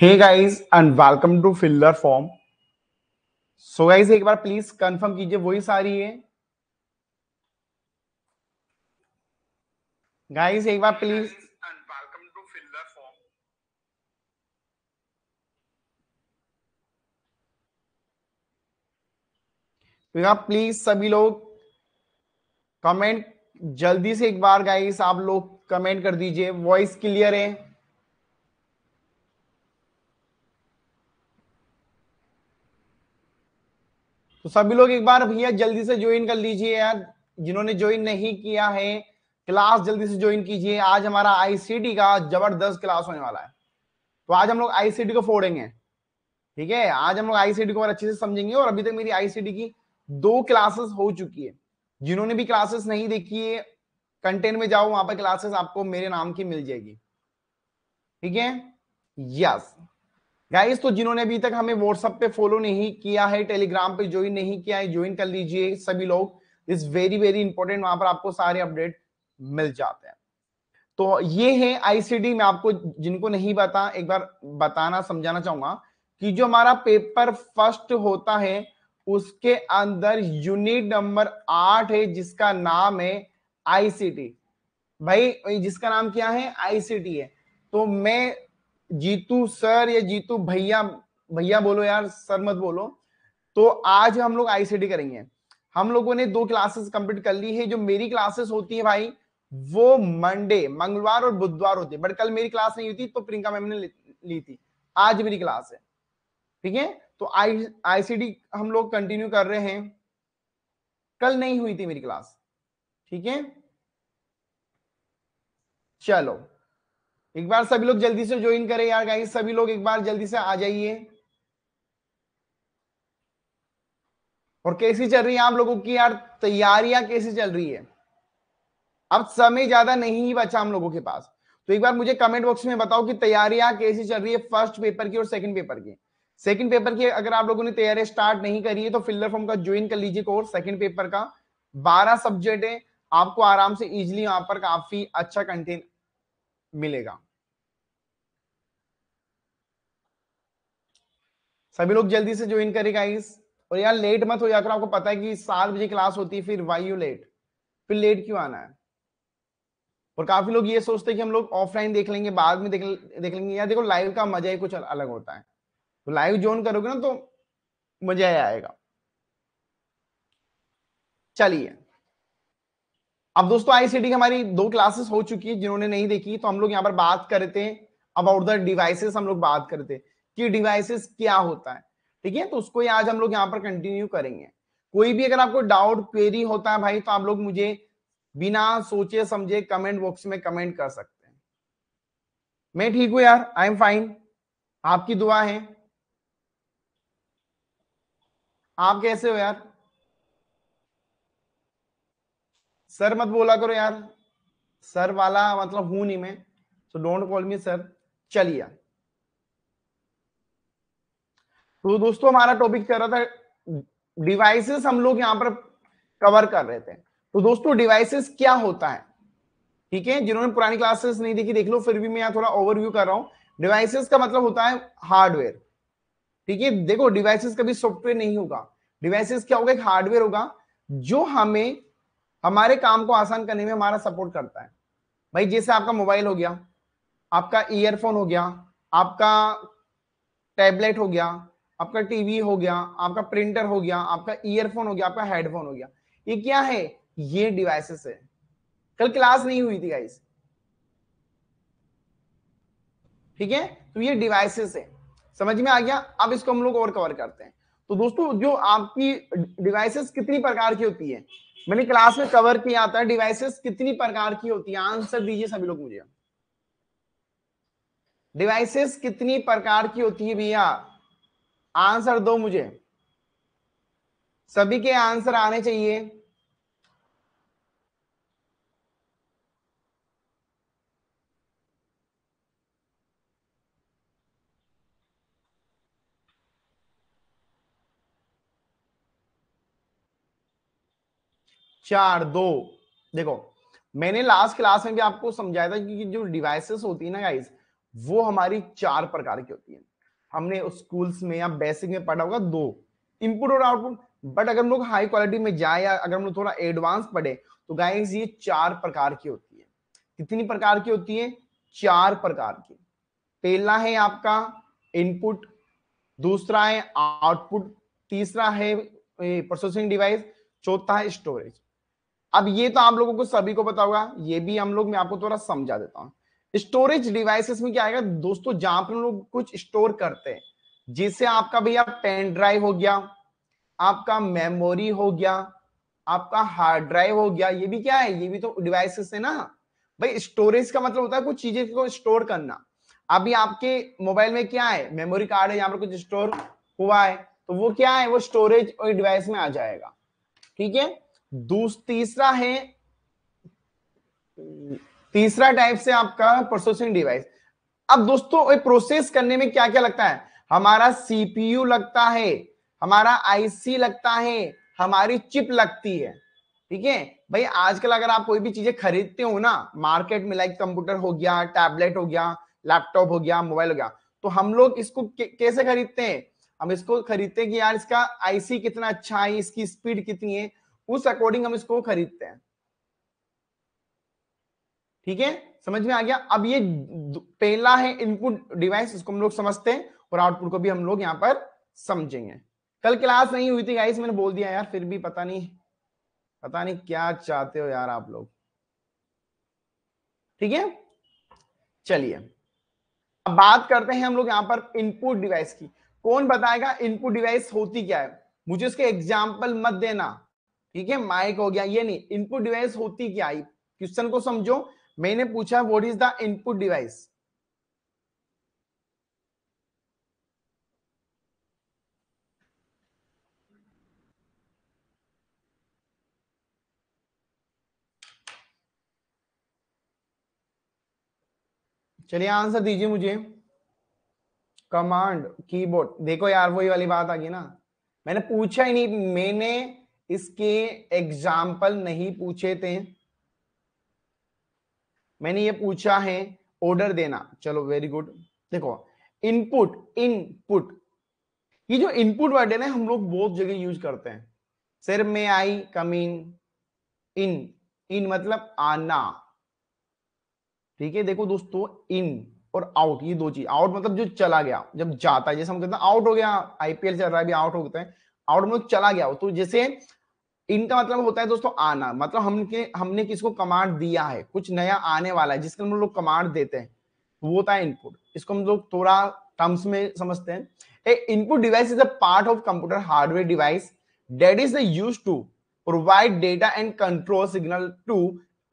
hey guys and welcome to filler form so guys एक बार please confirm कीजिए वही सारी है गाइस एक बार प्लीज प्लीज सभी लोग कमेंट जल्दी से एक बार गाइस आप लोग कमेंट कर दीजिए वॉइस क्लियर है तो सभी लोग एक बार भैया जल्दी से ज्वाइन कर लीजिए यार जिन्होंने ज्वाइन नहीं किया है क्लास जल्दी से ज्वाइन कीजिए आज हमारा आईसीडी का जबरदस्त क्लास होने वाला है तो आज हम लोग आईसीडी को फोड़ेंगे ठीक है आज हम लोग आईसीडी को और अच्छे से समझेंगे और अभी तक मेरी आईसीडी की दो क्लासेस हो चुकी है जिन्होंने भी क्लासेस नहीं देखी है कंटेंट में जाओ वहां पर क्लासेस आपको मेरे नाम की मिल जाएगी ठीक है यस गाइस तो जिन्होंने अभी तक हमें व्हाट्सअप पे फॉलो नहीं किया है टेलीग्राम पे ज्वाइन नहीं किया है ज्वाइन कर लीजिए सभी लोग इज वेरी वेरी इंपॉर्टेंट वहां पर आपको सारे अपडेट मिल जाते हैं तो ये है आईसीडी मैं आपको जिनको नहीं बता एक बार बताना समझाना चाहूंगा कि जो हमारा पेपर फर्स्ट होता है उसके अंदर यूनिट नंबर आठ है जिसका नाम है आईसीटी भाई जिसका नाम क्या है आईसीटी है तो मैं जीतू सर या जीतू भैया भैया बोलो यार सर मत बोलो तो आज हम लोग आईसीडी करेंगे हम लोगों ने दो क्लासेस कंप्लीट कर ली है जो मेरी क्लासेस होती है भाई वो मंडे मंगलवार और बुधवार होती है बट कल मेरी क्लास नहीं हुई थी तो प्रियंका मैम ने ली थी आज मेरी क्लास है ठीक है तो आई आईसीडी हम लोग कंटिन्यू कर रहे हैं कल नहीं हुई थी मेरी क्लास ठीक है चलो एक बार सभी लोग जल्दी से ज्वाइन करें यार गाइस सभी लोग एक बार जल्दी से आ जाइए और कैसी चल रही है आप लोगों की यार तैयारियां कैसी चल रही है अब समय ज्यादा नहीं बचा हम लोगों के पास तो एक बार मुझे कमेंट बॉक्स में बताओ कि तैयारियां कैसी चल रही है फर्स्ट पेपर की और सेकंड पेपर की सेकंड पेपर की अगर आप लोगों ने तैयारी स्टार्ट नहीं करी है तो फिल्डर फॉर्म का ज्वाइन कर लीजिए कोर्स सेकंड पेपर का बारह सब्जेक्ट है आपको आराम से इजिली वहां पर काफी अच्छा कंटेंट मिलेगा सभी लोग जल्दी से ज्वाइन करें गाइस और यार लेट मत हो जाकर आपको पता है कि सात बजे क्लास होती है फिर वाई यू लेट फिर लेट क्यों आना है और काफी लोग ये सोचते हैं कि हम लोग ऑफलाइन देख लेंगे बाद में देख देख लेंगे यार देखो लाइव का मजा ही कुछ अलग होता है तो लाइव ज्वाइन करोगे ना तो मजा ही आएगा चलिए अब दोस्तों आईसीटी की हमारी दो क्लासेस हो चुकी है जिन्होंने नहीं देखी तो हम लोग यहाँ पर बात करते हैं अबाउट द डिवाइसेस हम लोग बात करते हैं कि डिवाइसेस क्या होता है ठीक है तो उसको आज हम लोग यहाँ पर कंटिन्यू करेंगे कोई भी अगर आपको डाउट क्वेरी होता है भाई तो आप लोग मुझे बिना सोचे समझे कमेंट बॉक्स में कमेंट कर सकते हैं मैं ठीक हूं यार आई एम फाइन आपकी दुआ है आप कैसे हो यार सर मत बोला करो यार सर वाला मतलब हूं नहीं मैं so don't call me sir चलिए तो दोस्तों हमारा टॉपिक चल रहा था डिवाइसेस हम लोग यहाँ पर कवर कर रहे थे तो दोस्तों डिवाइसेस क्या होता है ठीक है जिन्होंने पुरानी क्लासेस नहीं देखी देख लो फिर भी मैं यहाँ थोड़ा ओवरव्यू कर रहा हूँ डिवाइसेस का मतलब होता है हार्डवेयर ठीक है देखो डिवाइसेस कभी सॉफ्टवेयर नहीं होगा डिवाइसेस क्या होगा एक हार्डवेयर होगा जो हमें हमारे काम को आसान करने में हमारा सपोर्ट करता है भाई जैसे आपका मोबाइल हो गया आपका ईयरफोन हो गया आपका टैबलेट हो गया आपका टीवी हो गया आपका प्रिंटर हो गया आपका ईयरफोन हो गया आपका हेडफोन हो गया ये क्या है ये डिवाइसेस है कल क्लास नहीं हुई थी गाइस ठीक है तो ये डिवाइसेस है समझ में आ गया अब इसको हम लोग और कवर करते हैं तो दोस्तों जो आपकी डिवाइसेस कितनी प्रकार की होती है मैंने क्लास में कवर किया था डिवाइसेस कितनी प्रकार की होती है आंसर दीजिए सभी लोग मुझे डिवाइसेस कितनी प्रकार की होती है भैया आंसर दो मुझे सभी के आंसर आने चाहिए चार दो देखो मैंने लास्ट क्लास में भी आपको समझाया था कि जो डिवाइसेस होती है ना गाइस वो हमारी चार प्रकार की होती है हमने स्कूल्स में या बेसिक में पढ़ा होगा दो इनपुट और आउटपुट बट अगर हम लोग हाई क्वालिटी में जाए या अगर हम लोग थोड़ा एडवांस पढ़े तो गाइस ये चार प्रकार की होती है कितनी प्रकार की होती है चार प्रकार की पहला है आपका इनपुट दूसरा है आउटपुट तीसरा है प्रोसेसिंग डिवाइस चौथा है स्टोरेज अब ये तो आप लोगों को सभी को बताऊंगा ये भी हम लोग मैं आपको थोड़ा समझा देता हूँ स्टोरेज डिवाइसेस में क्या आएगा दोस्तों जहां पर लोग कुछ स्टोर करते हैं जिससे आपका भैया पेन ड्राइव हो गया आपका मेमोरी हो गया आपका हार्ड ड्राइव हो गया ये भी क्या है ये भी तो डिवाइसेस है ना भाई स्टोरेज का मतलब होता है कुछ चीजें को स्टोर करना अभी आपके मोबाइल में क्या है मेमोरी कार्ड है यहाँ पर कुछ स्टोर हुआ है तो वो क्या है वो स्टोरेज और डिवाइस में आ जाएगा ठीक है दूसरा तीसरा है तीसरा टाइप से आपका प्रोसेसिंग डिवाइस अब दोस्तों प्रोसेस करने में क्या क्या लगता है हमारा सीपीयू लगता है हमारा आईसी लगता है हमारी चिप लगती है ठीक है भाई आजकल अगर आप कोई भी चीजें खरीदते हो ना मार्केट में लाइक कंप्यूटर हो गया टैबलेट हो गया लैपटॉप हो गया मोबाइल हो गया तो हम लोग इसको कैसे खरीदते हैं हम इसको खरीदते हैं कि यार इसका आईसी कितना अच्छा है इसकी स्पीड कितनी है उस अकॉर्डिंग हम इसको खरीदते हैं ठीक है समझ में आ गया अब ये पहला है इनपुट डिवाइस इसको हम लोग समझते हैं और आउटपुट को भी हम लोग यहाँ पर समझेंगे कल क्लास नहीं हुई थी गाइस मैंने बोल दिया यार फिर भी पता नहीं पता नहीं क्या चाहते हो यार आप लोग ठीक है चलिए अब बात करते हैं हम लोग यहाँ पर इनपुट डिवाइस की कौन बताएगा इनपुट डिवाइस होती क्या है मुझे उसके एग्जाम्पल मत देना ठीक है माइक हो गया ये नहीं इनपुट डिवाइस होती क्या है क्वेश्चन को समझो मैंने पूछा what is the input device चलिए आंसर दीजिए मुझे कमांड कीबोर्ड देखो यार वही वाली बात आ गई ना मैंने पूछा ही नहीं मैंने इसके एग्जाम्पल नहीं पूछे थे मैंने ये पूछा है ऑर्डर देना चलो वेरी गुड देखो इनपुट इनपुट ये जो इनपुट वर्ड है ना हम लोग बहुत जगह यूज करते हैं सर मे आई कम इन इन इन मतलब आना ठीक है देखो दोस्तों इन और आउट ये दो चीज आउट मतलब जो चला गया जब जाता है जैसे हम कहते हैं आउट हो गया आईपीएल चल रहा है भी आउट होते हैं आउट मतलब चला गया तो जैसे इनका मतलब होता है दोस्तों आना मतलब हमने हमने किसको कमांड दिया है कुछ नया आने वाला है जिसके हम लोग कमांड देते हैं वो होता है इनपुट इसको हम लोग थोड़ा टर्म्स में समझते हैं a input device is a part of computer hardware device that is use to provide data and control signal to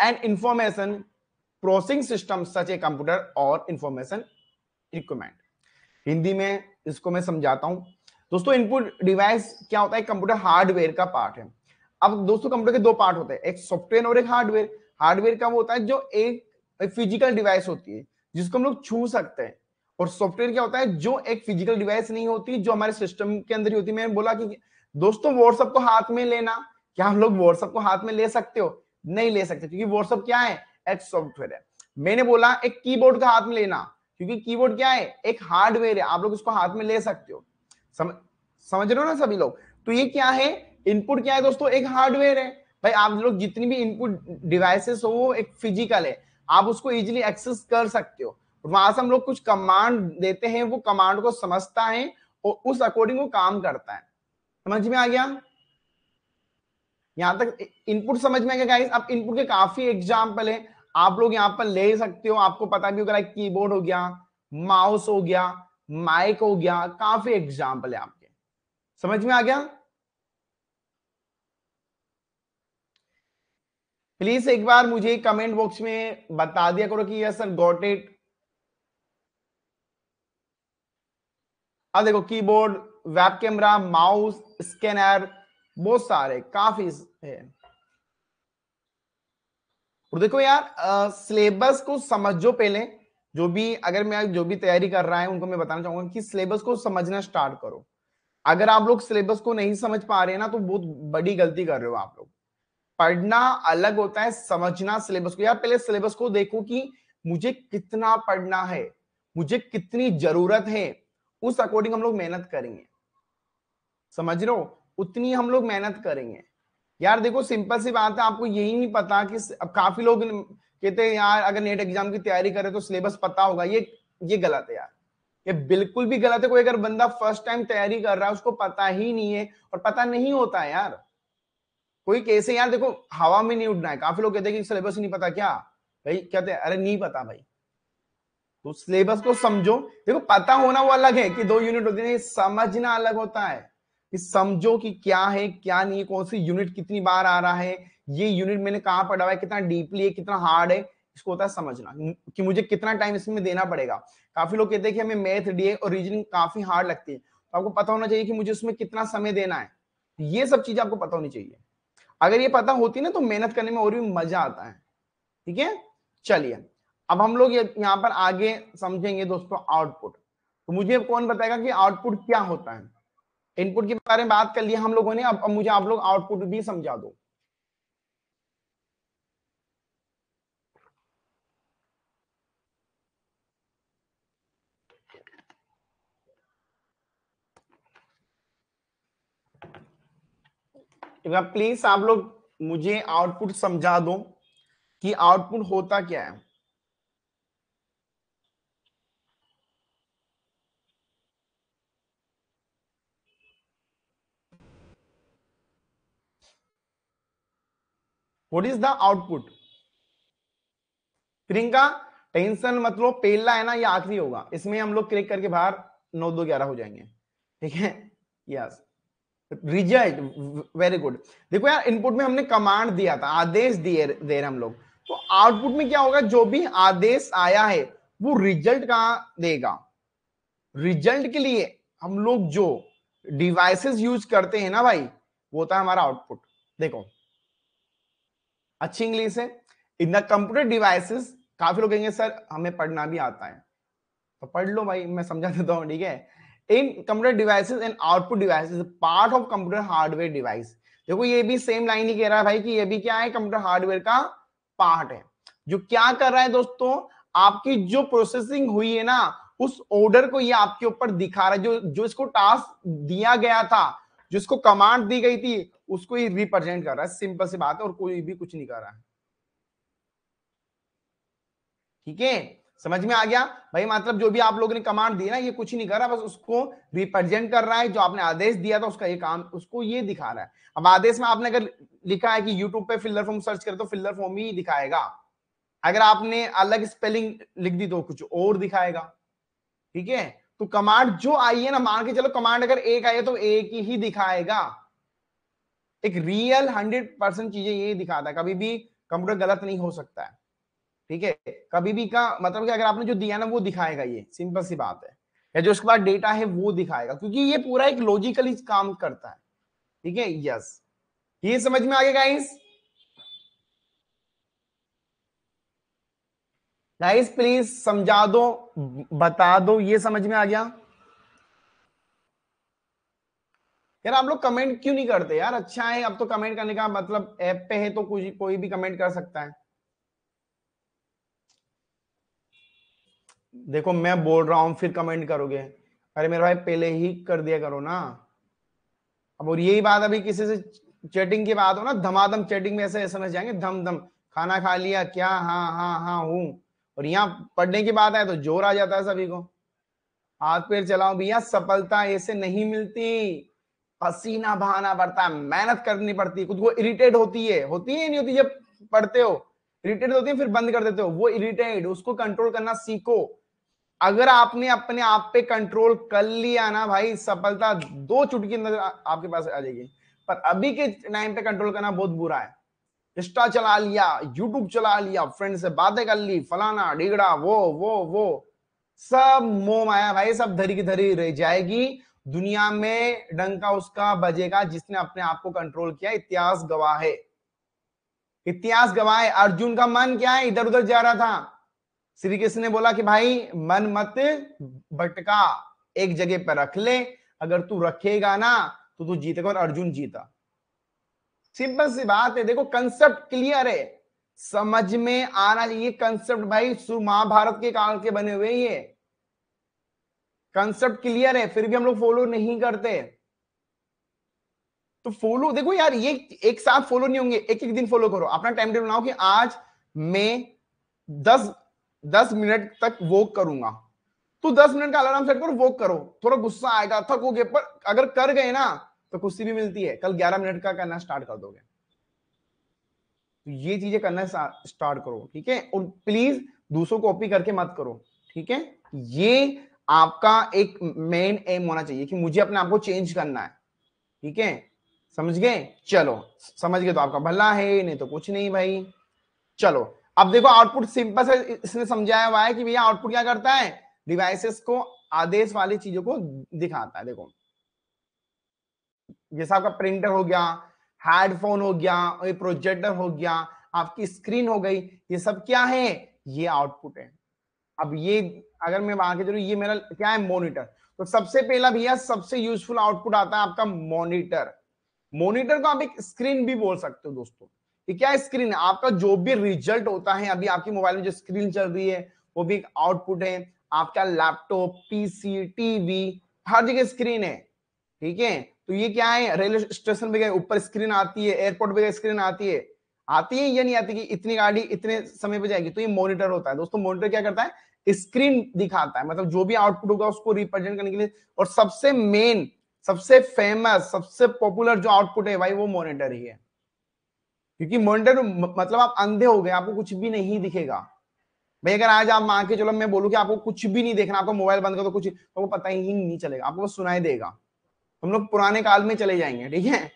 and information processing system such a computer or information equipment Hindi में इसको मैं समझाता हूं दोस्तों input device क्या होता है computer hardware का पार्ट है अब दोस्तों कंप्यूटर के दो पार्ट होते हैं एक सॉफ्टवेयर और एक हार्डवेयर हार्डवेयर का वो होता है जो एक फिजिकल डिवाइस होती है जिसको हम लोग छू सकते हैं और सॉफ्टवेयर क्या होता है जो एक फिजिकल डिवाइस नहीं होती जो हमारे सिस्टम के अंदर ही होती मैंने बोला कि दोस्तों व्हाट्सअप को हाथ में लेना क्या हम लोग व्हाट्सअप को हाथ में ले सकते हो नहीं ले सकते क्योंकि व्हाट्सअप क्या है एक सॉफ्टवेयर है मैंने बोला एक कीबोर्ड का हाथ में लेना क्योंकि कीबोर्ड क्या है एक हार्डवेयर है आप लोग इसको हाथ में ले सकते हो सम, समझ रहे हो ना सभी लोग तो ये क्या है इनपुट क्या है दोस्तों एक हार्डवेयर है भाई आप लोग जितनी भी इनपुट डिवाइसेस हो वो एक फिजिकल है आप उसको इजिली एक्सेस कर सकते हो वहां से हम लोग कुछ कमांड देते हैं वो कमांड को समझता है और उस अकॉर्डिंग वो काम करता है समझ में आ गया यहाँ तक इनपुट समझ में आ गया अब इनपुट के काफी एग्जाम्पल है आप लोग यहाँ पर ले सकते हो आपको पता भी होगा की कीबोर्ड हो गया माउस हो गया माइक हो गया काफी एग्जाम्पल है आपके समझ में आ गया प्लीज एक बार मुझे कमेंट बॉक्स में बता दिया करो कि यस सर गॉट इट देखो keyboard web camera mouse scanner बहुत सारे काफी है और देखो यार सिलेबस को समझो पहले जो भी अगर मैं जो भी तैयारी कर रहा है उनको मैं बताना चाहूंगा कि सिलेबस को समझना स्टार्ट करो अगर आप लोग सिलेबस को नहीं समझ पा रहे हैं ना तो बहुत बड़ी गलती कर रहे हो आप लोग पढ़ना अलग होता है समझना सिलेबस को यार पहले सिलेबस को देखो कि मुझे कितना पढ़ना है मुझे कितनी जरूरत है उस अकॉर्डिंग हम लोग मेहनत करेंगे समझ रहे हो उतनी हम लोग मेहनत करेंगे यार देखो सिंपल सी बात है आपको यही नहीं पता कि अब काफी लोग कहते हैं यार अगर नेट एग्जाम की तैयारी करे तो सिलेबस पता होगा ये ये गलत है यार ये बिल्कुल भी गलत है कोई अगर बंदा फर्स्ट टाइम तैयारी कर रहा है उसको पता ही नहीं है और पता नहीं होता है यार कोई कैसे यार देखो हवा में नहीं उड़ना है काफी लोग कहते हैं कि सिलेबस नहीं पता क्या भाई कहते हैं अरे नहीं पता भाई तो सिलेबस को समझो देखो पता होना वो अलग है कि दो यूनिट होते है समझना अलग होता है कि समझो कि क्या है क्या नहीं है कौन सी यूनिट कितनी बार आ रहा है ये यूनिट मैंने कहा पढ़ा हुआ है कितना डीपली है कितना हार्ड है इसको होता है समझना कि मुझे कितना टाइम इसमें देना पड़ेगा काफी लोग कहते हैं कि हमें मैथ डीए और रीजनिंग काफी हार्ड लगती है तो आपको पता होना चाहिए कि मुझे उसमें कितना समय देना है ये सब चीजें आपको पता होनी चाहिए अगर ये पता होती ना तो मेहनत करने में और भी मजा आता है ठीक है चलिए अब हम लोग यहाँ पर आगे समझेंगे दोस्तों आउटपुट तो मुझे कौन बताएगा कि आउटपुट क्या होता है इनपुट के बारे में बात कर लिया हम लोगों ने अब, अब मुझे आप लोग आउटपुट भी समझा दो प्लीज आप लोग मुझे आउटपुट समझा दो कि आउटपुट होता क्या है what is the output Priyanka tension मतलब पहला है ना ये आखिरी होगा इसमें हम लोग क्लिक करके बाहर नौ दो ग्यारह हो जाएंगे ठीक है यस रिजल्ट वेरी गुड देखो यार इनपुट में हमने कमांड दिया था आदेश दिए दे रहे हम लोग तो आउटपुट में क्या होगा जो भी आदेश आया है वो रिजल्ट कहा देगा रिजल्ट के लिए हम लोग जो डिवाइसेस यूज करते हैं ना भाई वो होता है हमारा आउटपुट देखो अच्छी इंग्लिश है इन द कंप्यूटर डिवाइसेस काफी लोग कहेंगे सर हमें पढ़ना भी आता है तो पढ़ लो भाई मैं समझा देता हूँ ठीक है in computer devices and output devices part of computer hardware device देखो ये भी सेम लाइन ही कह रहा है भाई कि ये भी क्या है कंप्यूटर हार्डवेयर का पार्ट है जो क्या कर रहा है दोस्तों आपकी जो प्रोसेसिंग हुई है ना उस ऑर्डर को ये आपके ऊपर दिखा रहा है जो जो इसको टास्क दिया गया था जिसको कमांड दी गई थी उसको ये रिप्रेजेंट कर रहा है सिंपल सी बात है और कोई भी कुछ नहीं कर रहा है ठीक है समझ में आ गया भाई मतलब जो भी आप लोगों ने कमांड दी ना ये कुछ नहीं कर रहा बस उसको रिप्रेजेंट कर रहा है जो आपने आदेश दिया था उसका ये काम उसको ये दिखा रहा है अब आदेश में आपने अगर लिखा है कि यूट्यूब पे फिल्लर फॉर्म सर्च करे तो फिल्लर फॉर्म ही दिखाएगा अगर आपने अलग स्पेलिंग लिख दी तो कुछ और दिखाएगा ठीक है तो कमांड जो आई है ना मान के चलो कमांड अगर एक आई है तो एक ही दिखाएगा एक रियल हंड्रेड परसेंट चीजें ये दिखाता है कभी भी कंप्यूटर गलत नहीं हो सकता है ठीक है कभी भी का मतलब कि अगर आपने जो दिया ना वो दिखाएगा ये सिंपल सी बात है या जो उसके बाद डेटा है वो दिखाएगा क्योंकि ये पूरा एक लॉजिकली काम करता है ठीक है यस ये समझ में आ गया गाइस गाइस प्लीज समझा दो बता दो ये समझ में आ गया यार आप लोग कमेंट क्यों नहीं करते यार अच्छा है अब तो कमेंट करने का मतलब ऐप पे है तो कुछ कोई भी कमेंट कर सकता है देखो मैं बोल रहा हूं फिर कमेंट करोगे अरे मेरे भाई पहले ही कर दिया करो ना अब और यही बात अभी किसी से चैटिंग की बात हो ना धमाधम चैटिंग में ऐसे एस एम जाएंगे धम धम खाना खा लिया क्या हाँ हाँ हाँ हूँ और यहाँ पढ़ने की बात है तो जोर आ जाता है सभी को हाथ पैर चलाओ भैया सफलता ऐसे नहीं मिलती पसीना बहाना पड़ता है मेहनत करनी पड़ती खुद को इरिटेट होती है होती है नहीं होती जब पढ़ते हो इरिटेट होती है फिर बंद कर देते हो वो इरिटेट उसको कंट्रोल करना सीखो अगर आपने अपने आप पे कंट्रोल कर लिया ना भाई सफलता दो चुटकी अंदर आपके पास आ जाएगी पर अभी के टाइम पे कंट्रोल करना बहुत बुरा है इंस्टा चला लिया यूट्यूब चला लिया फ्रेंड से बातें कर ली फलाना डिगड़ा वो वो वो सब मोह माया भाई सब धरी की धरी रह जाएगी दुनिया में डंका उसका बजेगा जिसने अपने आप को कंट्रोल किया इतिहास गवाह है इतिहास गवाह है अर्जुन का मन क्या है इधर उधर जा रहा था श्री कृष्ण ने बोला कि भाई मन मत भटका एक जगह पर रख ले अगर तू रखेगा ना तो तू जीतेगा और अर्जुन जीता सिंपल सी बात है देखो कंसेप्ट क्लियर है समझ में आना चाहिए कंसेप्ट भाई महाभारत के काल के बने हुए ये कंसेप्ट क्लियर है फिर भी हम लोग फॉलो नहीं करते तो फॉलो देखो यार ये एक साथ फॉलो नहीं होंगे एक एक दिन फॉलो करो अपना टाइम टेबल बनाओ कि आज मैं दस दस मिनट तक वॉक करूंगा तो दस मिनट का अलार्म सेट करो वॉक करो थोड़ा गुस्सा आएगा थकोगे पर अगर कर गए ना तो खुशी भी मिलती है कल ग्यारह मिनट का करना स्टार्ट कर दोगे तो ये चीजें करना स्टार्ट करो ठीक है और प्लीज दूसरों कॉपी करके मत करो ठीक है ये आपका एक मेन एम होना चाहिए कि मुझे अपने आप को चेंज करना है ठीक है समझ गए चलो समझ गए तो आपका भला है नहीं तो कुछ नहीं भाई चलो अब देखो आउटपुट सिंपल से इसने समझाया हुआ है कि भैया आउटपुट क्या करता है डिवाइसेस को आदेश वाली चीजों को दिखाता है देखो जैसा आपका प्रिंटर हो गया हेडफोन हो गया प्रोजेक्टर हो गया आपकी स्क्रीन हो गई ये सब क्या है ये आउटपुट है अब ये अगर मैं के चलू ये मेरा क्या है मोनिटर तो सबसे पहला भैया सबसे यूजफुल आउटपुट आता है आपका मोनिटर मोनिटर को आप एक स्क्रीन भी बोल सकते हो दोस्तों ये क्या स्क्रीन है आपका जो भी रिजल्ट होता है अभी आपके मोबाइल में जो स्क्रीन चल रही है वो भी एक आउटपुट है आपका लैपटॉप पीसी टीवी हर जगह स्क्रीन है ठीक है तो ये क्या है रेलवे स्टेशन पे गए ऊपर स्क्रीन आती है एयरपोर्ट पे गए स्क्रीन आती है आती है या नहीं आती कि इतनी गाड़ी इतने समय पे जाएगी तो ये मॉनिटर होता है दोस्तों मॉनिटर क्या करता है स्क्रीन दिखाता है मतलब जो भी आउटपुट होगा उसको रिप्रेजेंट करने के लिए और सबसे मेन सबसे फेमस सबसे पॉपुलर जो आउटपुट है भाई वो मॉनिटर ही है क्योंकि मोनिटर मतलब आप अंधे हो गए आपको कुछ भी नहीं दिखेगा भाई अगर आज आप मां के चलो मैं बोलूँ कि आपको कुछ भी नहीं देखना आपका मोबाइल बंद कर दो तो कुछ पता ही नहीं चलेगा आपको सुनाई देगा हम लोग पुराने काल में चले जाएंगे ठीक है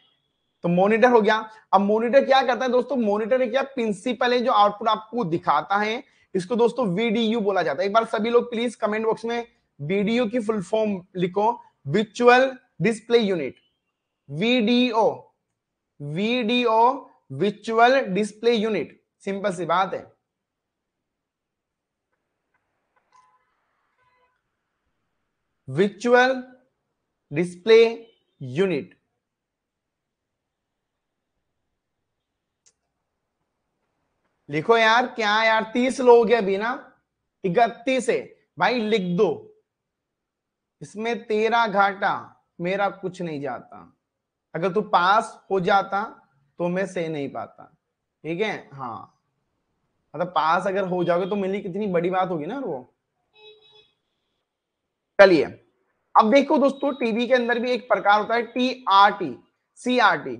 तो मॉनिटर हो गया अब मॉनिटर क्या करता है दोस्तों मॉनिटर क्या प्रिंसिपल है जो आउटपुट आपको दिखाता है इसको दोस्तों वीडीयू बोला जाता है एक बार सभी लोग प्लीज कमेंट बॉक्स में वीडियो की फुल फॉर्म लिखो visual display unit VDO VDO visual display unit simple सी बात है विचुअल डिस्प्ले यूनिट लिखो यार क्या यार तीस लोग है अभी ना इकतीस है भाई लिख दो इसमें तेरा घाटा मेरा कुछ नहीं जाता अगर तू पास हो जाता तो मैं सह नहीं पाता ठीक है हाँ मतलब पास अगर हो जाओगे तो मेरे लिए कितनी बड़ी बात होगी ना वो चलिए अब देखो दोस्तों टीबी के अंदर भी एक प्रकार होता है T R T C R T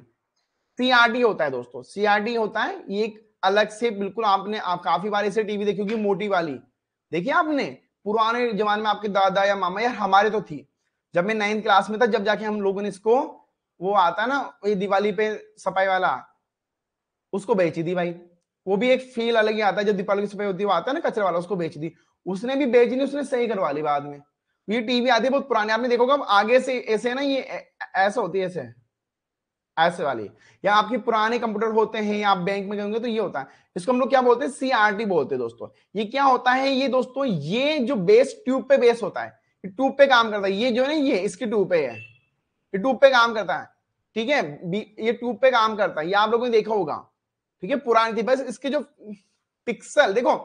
C R T होता है दोस्तों सी आर टी होता है ये एक अलग से बिल्कुल आपने आप काफी बार ऐसे टीवी देखी होगी मोटी वाली देखिए आपने पुराने जमाने में आपके दादा या मामा यार हमारे तो थी जब मैं नाइन्थ क्लास में था जब जाके हम लोगों ने इसको वो आता ना ये दिवाली पे सफाई वाला उसको बेची दी भाई वो भी एक फील अलग ही आता है जो दीपावली की सफाई होती है वो आता है ना कचरे वाला उसको बेच दी उसने भी बेच दी उसने सही करवा ली बाद में ये टीवी आती है बहुत पुराने आपने देखोगा आगे से ऐसे ना ये ऐसा होती है ऐसे ऐसे वाली या आपके पुराने कंप्यूटर होते हैं या आप बैंक में गएंगे तो ये होता है इसको हम लोग क्या बोलते हैं सीआरटी बोलते हैं दोस्तों ये क्या होता है ये दोस्तों ये जो बेस ट्यूब पे बेस होता है ट्यूब पे काम करता है ये जो है ना ये इसकी ट्यूब पे है ये ट्यूब पे काम करता है ठीक है ये ट्यूब पे काम करता है ये आप लोगों ने देखा होगा ठीक है पुरानी थी बस इसके जो पिक्सल देखो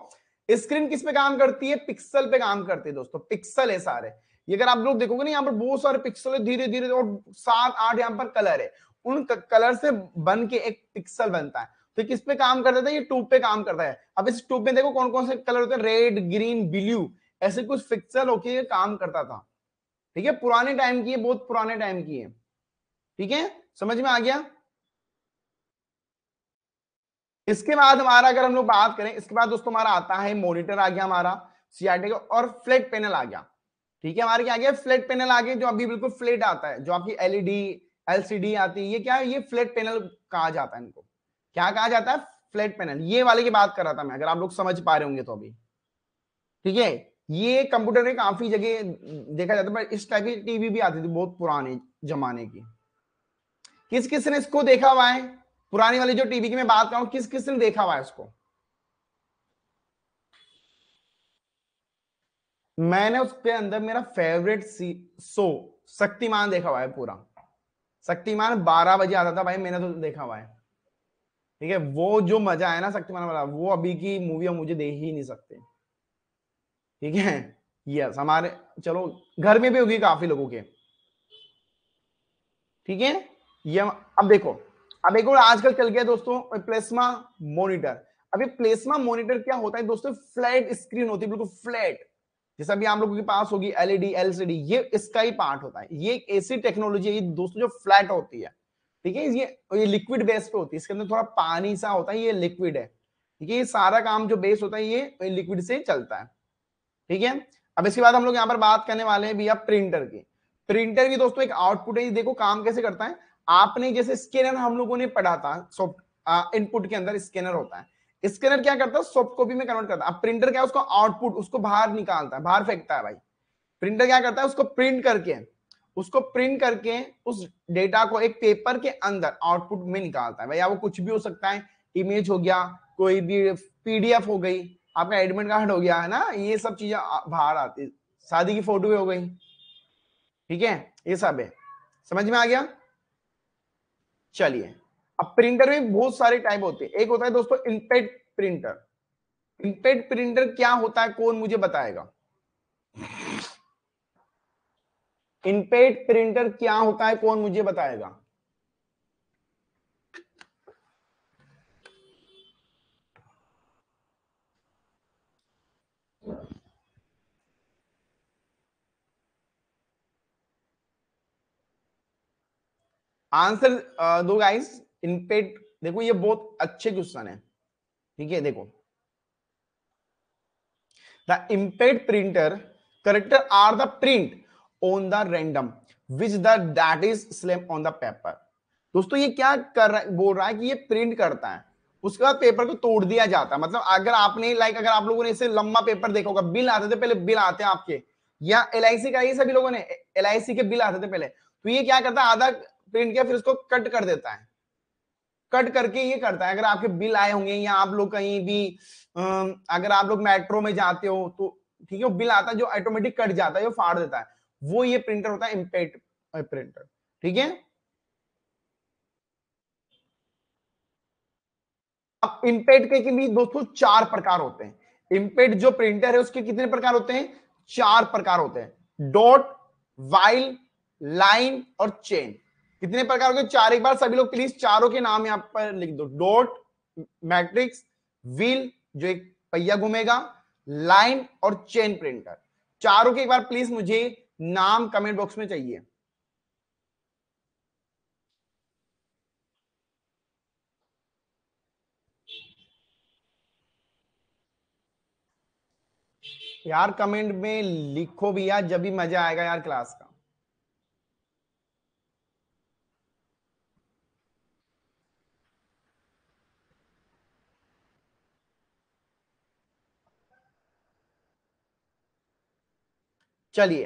स्क्रीन किस पे काम करती है पिक्सल पे काम करती है दोस्तों पिक्सल है सारे ये अगर आप लोग देखोगे ना यहाँ पर बहुत सारे पिक्सल है धीरे धीरे और सात आठ यहाँ पर कलर है उन कलर से बन के एक पिक्सल बनता है तो किस पे काम करता था ये ट्यूब पे काम करता है अब इस ट्यूब में देखो कौन कौन से कलर होते हैं रेड ग्रीन ब्लू ऐसे कुछ पिक्सल होके काम करता था ठीक है पुराने टाइम की है बहुत पुराने टाइम की है ठीक है समझ में आ गया इसके बाद हमारा अगर हम लोग बात करें इसके बाद दोस्तों हमारा आता है मॉनिटर आ गया हमारा सीआरटी का और फ्लैट पैनल आ गया ठीक है हमारे क्या आ गया फ्लैट पैनल आ गया जो अभी बिल्कुल फ्लैट आता है जो आपकी एलईडी एलसीडी e आती है ये क्या है ये फ्लैट पैनल कहा जाता है इनको क्या कहा जाता है फ्लैट पैनल ये वाले की बात कर रहा था मैं अगर आप लोग समझ पा रहे होंगे तो अभी ठीक है ये कंप्यूटर में काफी जगह देखा जाता है इस टाइप की टीवी भी आती थी बहुत पुराने जमाने की किस किस ने इसको देखा हुआ है पुरानी वाली जो टीवी की मैं बात कर रहा हूं किस किस ने देखा हुआ है इसको मैंने उसके अंदर मेरा फेवरेट सी शो शक्तिमान देखा हुआ है पूरा शक्तिमान 12 बजे आता था भाई मैंने तो देखा हुआ है ठीक है वो जो मजा है ना शक्तिमान वाला वो अभी की मूवी हम मुझे दे ही नहीं सकते ठीक है यस हमारे चलो घर में भी होगी काफी लोगों के ठीक है ये अब देखो अब एक और आजकल चल गया दोस्तों प्लेस्मा मॉनिटर अब प्लेस्मा मॉनिटर क्या होता है दोस्तों फ्लैट स्क्रीन होती है बिल्कुल फ्लैट जैसे अभी आप लोगों के पास होगी एलईडी एलसीडी e ये इसका ही पार्ट होता है ये एक ऐसी टेक्नोलॉजी है ये दोस्तों जो फ्लैट होती है ठीक है ये ये लिक्विड बेस पे होती है इसके अंदर थोड़ा पानी सा होता है ये लिक्विड है ठीक है ये सारा काम जो बेस होता है ये लिक्विड से चलता है ठीक है अब इसके बाद हम लोग यहाँ पर बात करने वाले हैं भैया प्रिंटर की प्रिंटर की दोस्तों एक आउटपुट है देखो काम कैसे करता है आपने जैसे स्कैनर हम लोगों ने पढ़ा था सॉफ्ट इनपुट के अंदर स्कैनर होता है स्कैनर क्या करता है सॉफ्ट कॉपी में कन्वर्ट करता है अब प्रिंटर क्या है उसको आउटपुट उसको बाहर निकालता है बाहर फेंकता है भाई प्रिंटर क्या करता है उसको प्रिंट करके उसको प्रिंट करके उस डेटा को एक पेपर के अंदर आउटपुट में निकालता है भैया वो कुछ भी हो सकता है इमेज हो गया कोई भी पीडीएफ हो गई आपका एडमिट कार्ड हो गया है ना ये सब चीजें बाहर आती शादी की फोटो भी हो गई ठीक है ये सब है समझ में आ गया चलिए अब प्रिंटर में बहुत सारे टाइप होते हैं एक होता है दोस्तों इंपेड प्रिंटर इंपेड प्रिंटर क्या होता है कौन मुझे बताएगा इंपेड प्रिंटर क्या होता है कौन मुझे बताएगा आंसर दो गाइस इनपेट देखो ये बहुत अच्छे क्वेश्चन है ठीक है देखो the impact printer character are the print on the random which the that is slam on the paper दोस्तों ये क्या कर रहा है बोल रहा है कि ये प्रिंट करता है उसके बाद पेपर को तोड़ दिया जाता है मतलब अगर आपने लाइक अगर आप लोगों ने इसे लंबा पेपर देखा होगा बिल आते थे पहले बिल आते हैं आपके या एल का ये सभी लोगों ने एल के बिल आते थे पहले तो ये क्या करता है आधा प्रिंट किया फिर उसको कट कर देता है कट करके ये करता है अगर आपके बिल आए होंगे या आप लोग कहीं भी अगर आप लोग मेट्रो में जाते हो तो ठीक है बिल आता है जो ऑटोमेटिक कट जाता है जो फाड़ देता है वो ये प्रिंटर होता है इम्पेक्ट प्रिंटर ठीक है अब इम्पेक्ट के भी दोस्तों चार प्रकार होते हैं इम्पेक्ट जो प्रिंटर है उसके कितने प्रकार होते हैं चार प्रकार होते हैं डॉट वाइल लाइन और चेन कितने प्रकार के चार एक बार सभी लोग प्लीज चारों के नाम यहाँ पर लिख दो डॉट मैट्रिक्स व्हील जो एक पहिया घूमेगा लाइन और चेन प्रिंटर चारों के एक बार प्लीज मुझे नाम कमेंट बॉक्स में चाहिए यार कमेंट में लिखो भैया जब भी मजा आएगा यार क्लास का चलिए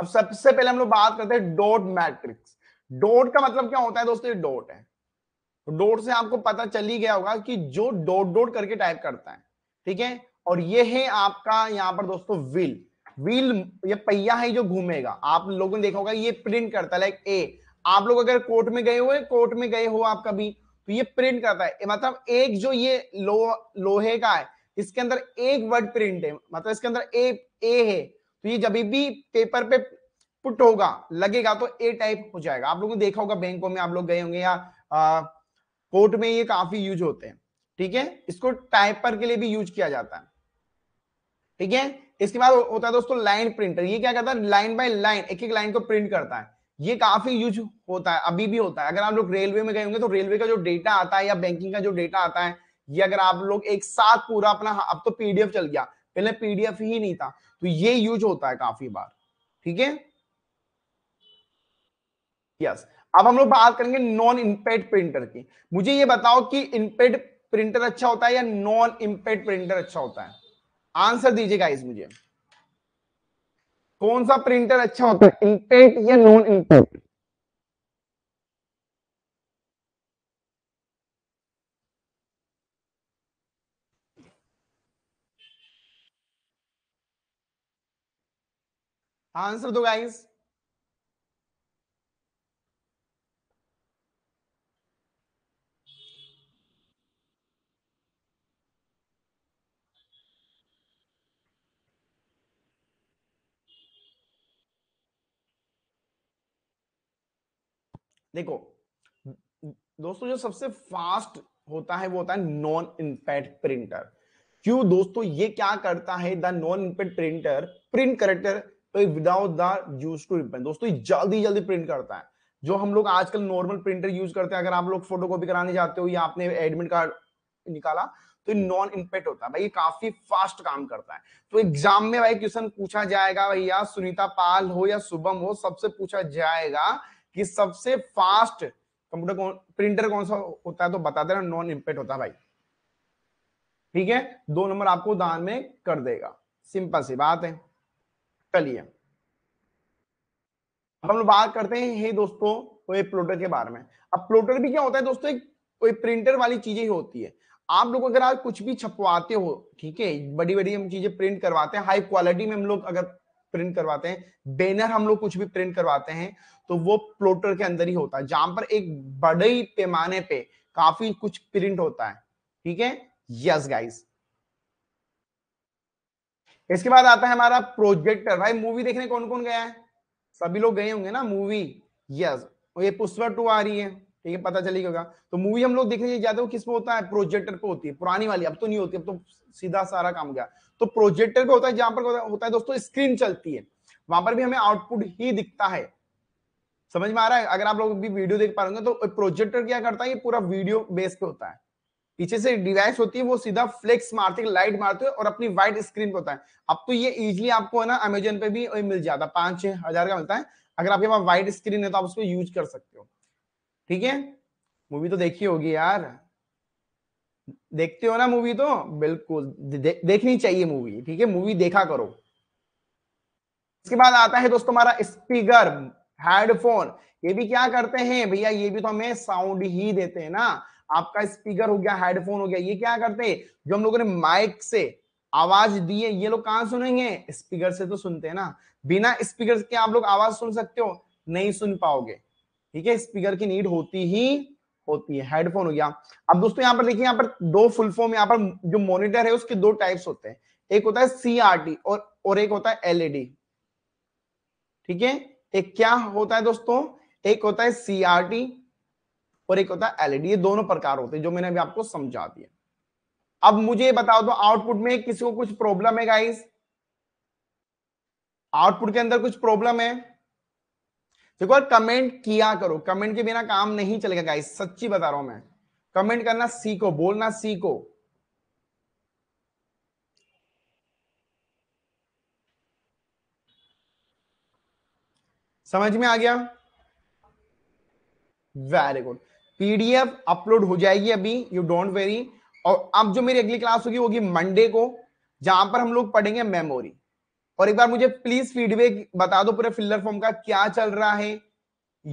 अब सबसे पहले हम लोग बात करते हैं डॉट मैट्रिक्स डॉट का मतलब क्या होता है दोस्तों ये डॉट है तो डॉट से आपको पता चल ही गया होगा कि जो डॉट डॉट करके टाइप करता है ठीक है और ये है आपका यहाँ पर दोस्तों व्हील व्हील ये पहिया है जो घूमेगा आप लोगों ने देखा होगा ये प्रिंट करता है लाइक ए आप लोग अगर कोर्ट में गए हुए कोर्ट में गए हो आप कभी तो ये प्रिंट करता है मतलब एक जो ये लो लोहे का है इसके अंदर एक वर्ड प्रिंट है मतलब इसके अंदर ए ए है तो ये जब भी पेपर पे पुट होगा लगेगा तो ए टाइप हो जाएगा आप लोगों ने देखा होगा बैंकों में आप लोग गए होंगे या कोर्ट में ये काफी यूज होते हैं ठीक है इसको टाइपर के लिए भी यूज किया जाता है ठीक है इसके बाद होता है दोस्तों लाइन प्रिंटर ये क्या करता है लाइन बाय लाइन एक एक लाइन को प्रिंट करता है ये काफी यूज होता है अभी भी होता है अगर आप लोग रेलवे में गए होंगे तो रेलवे का जो डेटा आता है या बैंकिंग का जो डेटा आता है ये अगर आप लोग एक साथ पूरा अपना अब तो पीडीएफ चल गया पहले पीडीएफ ही नहीं था तो ये यूज होता है काफी बार ठीक है यस अब हम लोग बात करेंगे नॉन इम्पेड प्रिंटर की मुझे ये बताओ कि इम्पेड प्रिंटर अच्छा होता है या नॉन इम्पेड प्रिंटर अच्छा होता है आंसर दीजिएगा इस मुझे कौन सा प्रिंटर अच्छा होता है इम्पेड या नॉन इम्पेड आंसर दो गाइस देखो दोस्तों जो सबसे फास्ट होता है वो होता है नॉन इनपैट प्रिंटर क्यों दोस्तों ये क्या करता है the non impact printer print character तो एक without the use to ribbon दोस्तों जल्दी जल्दी प्रिंट करता है जो हम लोग आजकल नॉर्मल प्रिंटर यूज करते हैं अगर आप लोग फोटो कॉपी कराने जाते हो या आपने एडमिट कार्ड निकाला तो नॉन इम्पेक्ट होता है भाई ये काफी फास्ट काम करता है तो एग्जाम में भाई क्वेश्चन पूछा जाएगा भैया सुनीता पाल हो या शुभम हो सबसे पूछा जाएगा कि सबसे फास्ट कंप्यूटर कौन प्रिंटर कौन सा होता है तो बता देना नॉन इम्पेक्ट होता है भाई ठीक है दो नंबर आपको दान में कर देगा सिंपल सी बात है चलिए हम लोग बात करते हैं हे दोस्तों वेब तो प्लोटर के बारे में अब प्लोटर भी क्या होता है दोस्तों एक प्रिंटर वाली चीजें ही होती है आप लोग अगर आज कुछ भी छपवाते हो ठीक है बड़ी बड़ी हम चीजें प्रिंट करवाते हैं हाई क्वालिटी में हम लोग अगर प्रिंट करवाते हैं बैनर हम लोग कुछ भी प्रिंट करवाते हैं तो वो प्लोटर के अंदर ही होता है जहां पर एक बड़े पैमाने पे काफी कुछ प्रिंट होता है ठीक है यस गाइस इसके बाद आता है हमारा प्रोजेक्टर भाई मूवी देखने कौन कौन गया है सभी लोग गए होंगे ना मूवी यस तो ये पुष्पा टू आ रही है ठीक है पता चली होगा तो मूवी हम लोग देखने जाते हो किस पे होता है प्रोजेक्टर पे होती है पुरानी वाली अब तो नहीं होती अब तो सीधा सारा काम गया तो प्रोजेक्टर पे होता है जहां पर होता है दोस्तों स्क्रीन चलती है वहां पर भी हमें आउटपुट ही दिखता है समझ में आ रहा है अगर आप लोग भी वीडियो देख पा रहे तो प्रोजेक्टर क्या करता है ये पूरा वीडियो बेस पे होता है पीछे से डिवाइस होती है वो सीधा फ्लेक्स मारती है लाइट मारते हैं और अपनी व्हाइट स्क्रीन पे होता है अब तो ये इजिली आपको है ना अमेजोन पे भी मिल जाता है पांच छह हजार का मिलता है अगर आपके पास वाइट स्क्रीन है तो आप उसको यूज कर सकते हो ठीक है मूवी तो देखी होगी यार देखते हो ना मूवी तो बिल्कुल दे, देखनी चाहिए मूवी ठीक है मूवी देखा करो इसके बाद आता है दोस्तों हमारा स्पीकर हेडफोन ये भी क्या करते हैं भैया ये भी तो हमें साउंड ही देते हैं ना आपका स्पीकर हो गया हेडफोन हो गया ये क्या करते हैं जो हम लोगों ने माइक से आवाज दी है ये लोग कहाँ सुनेंगे स्पीकर से तो सुनते हैं ना बिना स्पीकर के आप लोग आवाज सुन सकते हो नहीं सुन पाओगे ठीक है स्पीकर की नीड होती ही होती है हेडफोन हो गया अब दोस्तों यहाँ पर देखिए यहाँ पर दो फुल फॉर्म यहाँ पर जो मॉनिटर है उसके दो टाइप्स होते हैं एक होता है सीआरटी और और एक होता है एलईडी e ठीक है एक क्या होता है दोस्तों एक होता है सीआरटी और एक होता है एलईडी e ये दोनों प्रकार होते हैं जो मैंने अभी आपको समझा दिया अब मुझे बताओ तो आउटपुट में किसी को कुछ प्रॉब्लम है गाइस आउटपुट के अंदर कुछ प्रॉब्लम है देखो कमेंट किया करो कमेंट के बिना काम नहीं चलेगा गाइस सच्ची बता रहा हूं मैं कमेंट करना सीखो बोलना सीखो समझ में आ गया वेरी गुड पीडीएफ अपलोड हो जाएगी अभी यू डोंट वेरी और अब जो मेरी अगली क्लास होगी होगी मंडे को जहां पर हम लोग पढ़ेंगे मेमोरी और एक बार मुझे प्लीज फीडबैक बता दो पूरे फिल्डर फॉर्म का क्या चल रहा है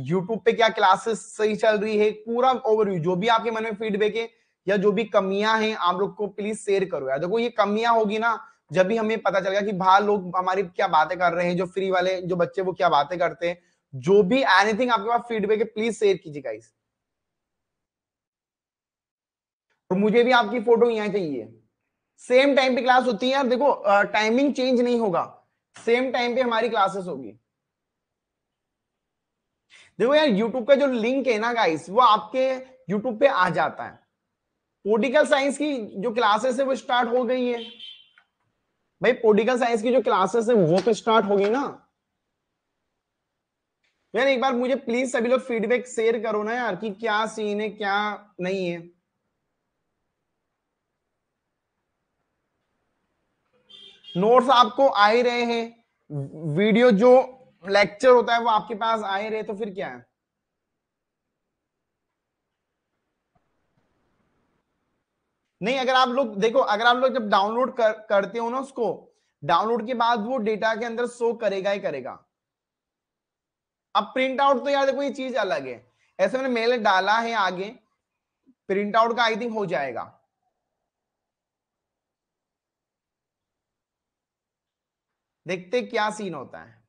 यूट्यूब पे क्या क्लासेस सही चल रही है पूरा ओवरव्यू जो भी आपके मन में फीडबैक है या जो भी कमियां हैं आप लोग को प्लीज शेयर करो यार देखो ये कमियां होगी ना जब भी हमें पता चलेगा कि बाहर लोग हमारी क्या बातें कर रहे हैं जो फ्री वाले जो बच्चे वो क्या बातें करते हैं जो भी एनीथिंग आपके पास फीडबैक है प्लीज शेयर कीजिए गाइस और मुझे भी आपकी फोटो यहाँ चाहिए सेम टाइम पे क्लास होती है यार देखो टाइमिंग चेंज नहीं होगा सेम टाइम पे हमारी क्लासेस होगी देखो यार यूट्यूब का जो लिंक है ना गाइस वो आपके यूट्यूब पे आ जाता है पोलिटिकल साइंस की जो क्लासेस है वो स्टार्ट हो गई है भाई पोलिटिकल साइंस की जो क्लासेस है वो तो स्टार्ट हो गई ना यार एक बार मुझे प्लीज सभी लोग फीडबैक शेयर करो ना यार कि क्या सीन है क्या नहीं है नोट्स आपको आ ही रहे हैं वीडियो जो लेक्चर होता है वो आपके पास आ ही रहे तो फिर क्या है नहीं अगर आप लोग देखो अगर आप लोग जब डाउनलोड कर, करते हो ना उसको डाउनलोड के बाद वो डेटा के अंदर शो करेगा ही करेगा अब प्रिंट आउट तो यार देखो ये चीज अलग है ऐसे मैंने मेल डाला है आगे प्रिंट आउट का आई थिंक हो जाएगा देखते क्या सीन होता है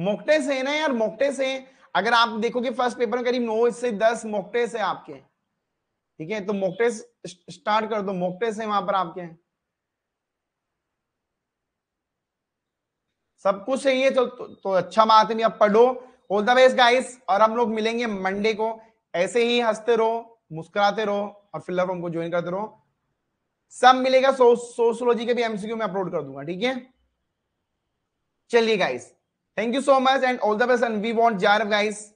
मोकटे से ना यार मोकटे से अगर आप देखोगे फर्स्ट पेपर में करीब नौ से दस मोकटे से आपके ठीक है तो मोकटे स्टार्ट कर दो मोकटे से तो वहां पर आपके सब कुछ है तो, तो, तो अच्छा बात है अब पढ़ो ऑल द बेस्ट गाइस और हम लोग मिलेंगे मंडे को ऐसे ही हंसते रहो मुस्कुराते रहो और फिलहाल हमको ज्वाइन करते रहो सब मिलेगा सो, सोशोलॉजी के भी एमसीक्यू में अपलोड कर दूंगा ठीक है चलिए guys thank you so much and all the best and we want jar guys